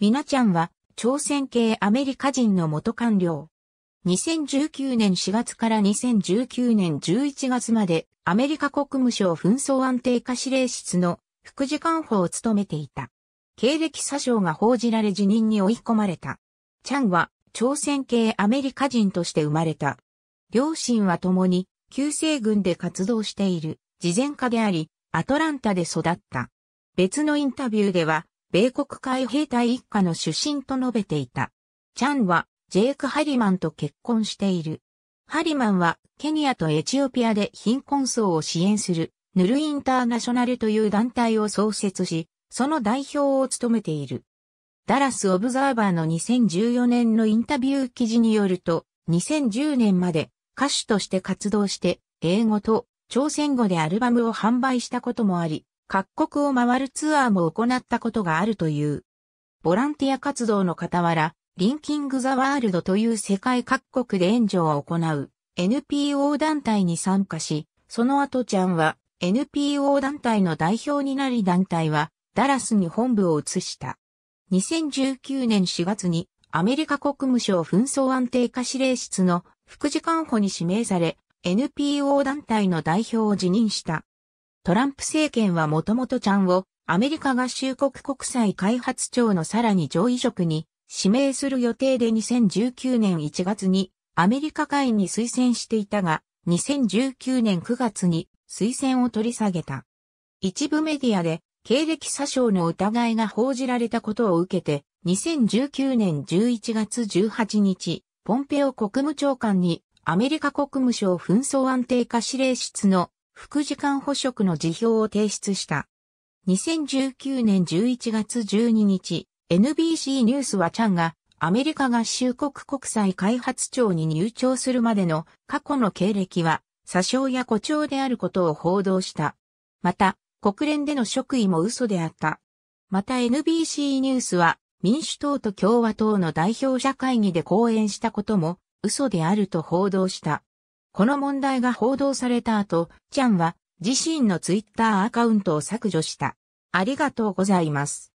みなちゃんは、朝鮮系アメリカ人の元官僚。2019年4月から2019年11月まで、アメリカ国務省紛争安定化指令室の副次官補を務めていた。経歴詐称が報じられ辞任に追い込まれた。チャンは、朝鮮系アメリカ人として生まれた。両親は共に、旧西軍で活動している、慈善家であり、アトランタで育った。別のインタビューでは、米国海兵隊一家の出身と述べていた。チャンは、ジェイク・ハリマンと結婚している。ハリマンは、ケニアとエチオピアで貧困層を支援する、ヌル・インターナショナルという団体を創設し、その代表を務めている。ダラス・オブザーバーの2014年のインタビュー記事によると、2010年まで歌手として活動して、英語と朝鮮語でアルバムを販売したこともあり、各国を回るツアーも行ったことがあるという。ボランティア活動の傍ら、リンキング・ザ・ワールドという世界各国で援助を行う NPO 団体に参加し、その後ちゃんは NPO 団体の代表になり団体はダラスに本部を移した。2019年4月にアメリカ国務省紛争安定化指令室の副次官補に指名され、NPO 団体の代表を辞任した。トランプ政権はもともとちゃんをアメリカ合衆国国際開発庁のさらに上位職に指名する予定で2019年1月にアメリカ会に推薦していたが、2019年9月に推薦を取り下げた。一部メディアで経歴詐称の疑いが報じられたことを受けて、2019年11月18日、ポンペオ国務長官にアメリカ国務省紛争安定化指令室の副次官補職の辞表を提出した。2019年11月12日、NBC ニュースはチャンがアメリカ合衆国国際開発庁に入庁するまでの過去の経歴は、詐称や誇張であることを報道した。また、国連での職位も嘘であった。また NBC ニュースは、民主党と共和党の代表者会議で講演したことも嘘であると報道した。この問題が報道された後、チャンは自身のツイッターアカウントを削除した。ありがとうございます。